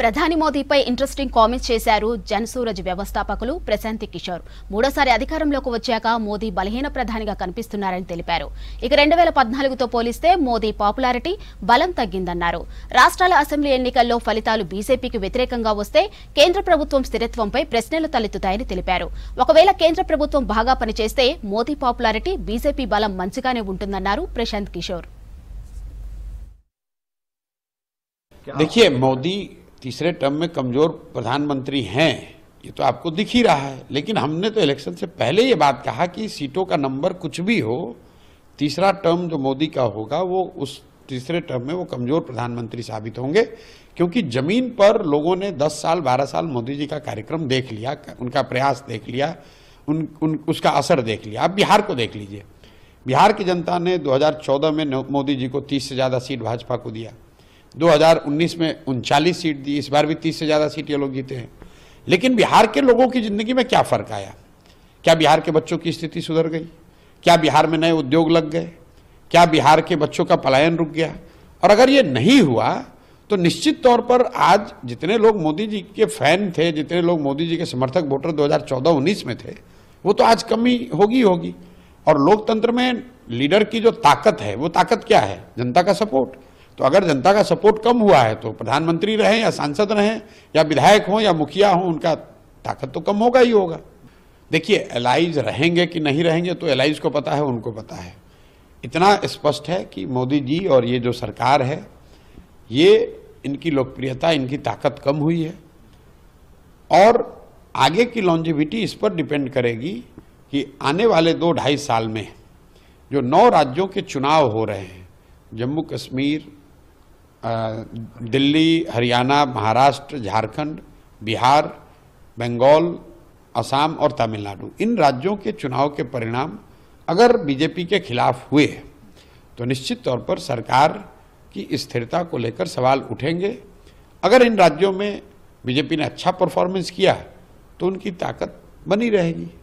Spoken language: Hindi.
ప్రధాని మోదీపై ఇంట్రెస్టింగ్ కామెంట్స్ చేశారు జనసూరజ్ వ్యవస్థాపకులు ప్రశాంతి కిషోర్ మూడోసారి అధికారంలోకి వచ్చాక మోదీ బలహీన ప్రధానిగా కనిపిస్తున్నారని తెలిపారు ఇక రెండు వేల పద్నాలుగుతో పోలిస్తే మోదీ పాపులారిటీ బలం తగ్గిందన్నారు రాష్ట్రాల అసెంబ్లీ ఎన్నికల్లో ఫలితాలు బీజేపీకి వ్యతిరేకంగా వస్తే కేంద్ర ప్రభుత్వం స్థిరత్వంపై ప్రశ్నలు తలెత్తుతాయని తెలిపారు ఒకవేళ కేంద్ర ప్రభుత్వం బాగా పనిచేస్తే మోదీ పాపులారిటీ బీజేపీ బలం మంచిగానే ఉంటుందన్నారు ప్రశాంత్ కిషోర్ देखिए मोदी तीसरे टर्म में कमजोर प्रधानमंत्री हैं ये तो आपको दिख ही रहा है लेकिन हमने तो इलेक्शन से पहले ये बात कहा कि सीटों का नंबर कुछ भी हो तीसरा टर्म जो मोदी का होगा वो उस तीसरे टर्म में वो कमजोर प्रधानमंत्री साबित होंगे क्योंकि जमीन पर लोगों ने 10 साल 12 साल मोदी जी का कार्यक्रम देख लिया उनका प्रयास देख लिया उन, उन उसका असर देख लिया आप बिहार को देख लीजिए बिहार की जनता ने 2014 में मोदी जी को 30 से ज़्यादा सीट भाजपा को दिया 2019 में उनचालीस सीट दी इस बार भी 30 से ज़्यादा सीट ये लोग जीते हैं लेकिन बिहार के लोगों की ज़िंदगी में क्या फ़र्क आया क्या बिहार के बच्चों की स्थिति सुधर गई क्या बिहार में नए उद्योग लग गए क्या बिहार के बच्चों का पलायन रुक गया और अगर ये नहीं हुआ तो निश्चित तौर पर आज जितने लोग मोदी जी के फैन थे जितने लोग मोदी जी के समर्थक वोटर 2014-19 में थे वो तो आज कमी होगी होगी और लोकतंत्र में लीडर की जो ताकत है वो ताकत क्या है जनता का सपोर्ट तो अगर जनता का सपोर्ट कम हुआ है तो प्रधानमंत्री रहें या सांसद रहें या विधायक हों या मुखिया हों उनका ताकत तो कम होगा ही होगा देखिए एलाइज रहेंगे कि नहीं रहेंगे तो एलाइज को पता है उनको पता है इतना स्पष्ट है कि मोदी जी और ये जो सरकार है ये इनकी लोकप्रियता इनकी ताकत कम हुई है और आगे की लॉन्जिविटी इस पर डिपेंड करेगी कि आने वाले दो ढाई साल में जो नौ राज्यों के चुनाव हो रहे हैं जम्मू कश्मीर दिल्ली हरियाणा महाराष्ट्र झारखंड बिहार बंगाल असम और तमिलनाडु इन राज्यों के चुनाव के परिणाम अगर बीजेपी के खिलाफ हुए तो निश्चित तौर पर सरकार की स्थिरता को लेकर सवाल उठेंगे अगर इन राज्यों में बीजेपी ने अच्छा परफॉर्मेंस किया तो उनकी ताकत बनी रहेगी